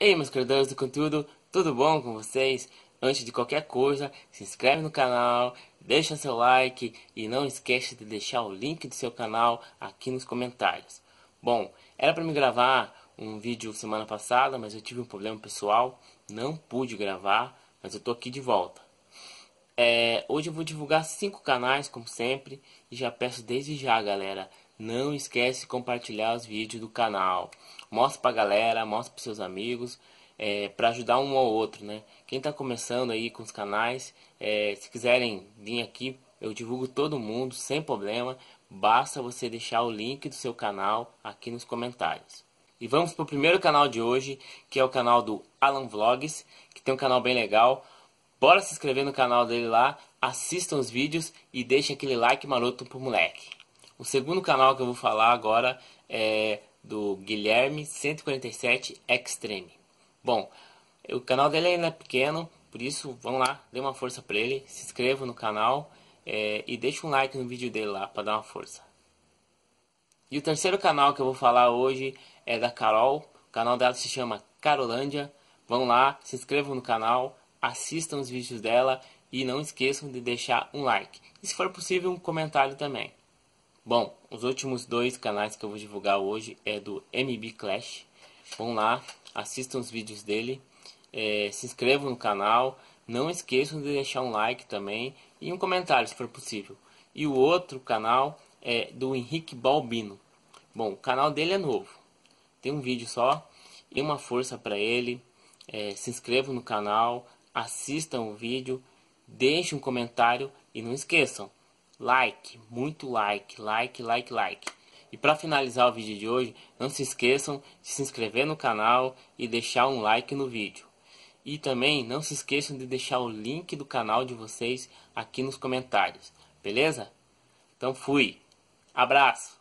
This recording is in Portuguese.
Ei, meus criadores do conteúdo, tudo bom com vocês? Antes de qualquer coisa, se inscreve no canal, deixa seu like e não esquece de deixar o link do seu canal aqui nos comentários. Bom, era para me gravar um vídeo semana passada, mas eu tive um problema pessoal, não pude gravar, mas eu tô aqui de volta. É, hoje eu vou divulgar cinco canais, como sempre, e já peço desde já, galera, não esquece de compartilhar os vídeos do canal. Mostra pra galera, mostra pros seus amigos, é, para ajudar um ao outro, né? Quem tá começando aí com os canais, é, se quiserem vir aqui, eu divulgo todo mundo sem problema. Basta você deixar o link do seu canal aqui nos comentários. E vamos pro primeiro canal de hoje, que é o canal do Alan Vlogs, que tem um canal bem legal. Bora se inscrever no canal dele lá, assistam os vídeos e deixa aquele like maroto pro moleque. O segundo canal que eu vou falar agora é do Guilherme 147 Extreme. Bom, o canal dele ainda é pequeno, por isso vamos lá, dê uma força para ele, se inscreva no canal é, e deixe um like no vídeo dele lá para dar uma força. E o terceiro canal que eu vou falar hoje é da Carol. O canal dela se chama Carolândia. Vão lá, se inscrevam no canal, assistam os vídeos dela e não esqueçam de deixar um like. E se for possível, um comentário também. Bom, os últimos dois canais que eu vou divulgar hoje é do MB Clash. Vão lá, assistam os vídeos dele, é, se inscrevam no canal, não esqueçam de deixar um like também e um comentário se for possível. E o outro canal é do Henrique Balbino. Bom, o canal dele é novo, tem um vídeo só e uma força para ele. É, se inscrevam no canal, assistam o vídeo, deixem um comentário e não esqueçam like, muito like, like, like, like. E para finalizar o vídeo de hoje, não se esqueçam de se inscrever no canal e deixar um like no vídeo. E também não se esqueçam de deixar o link do canal de vocês aqui nos comentários, beleza? Então fui, abraço!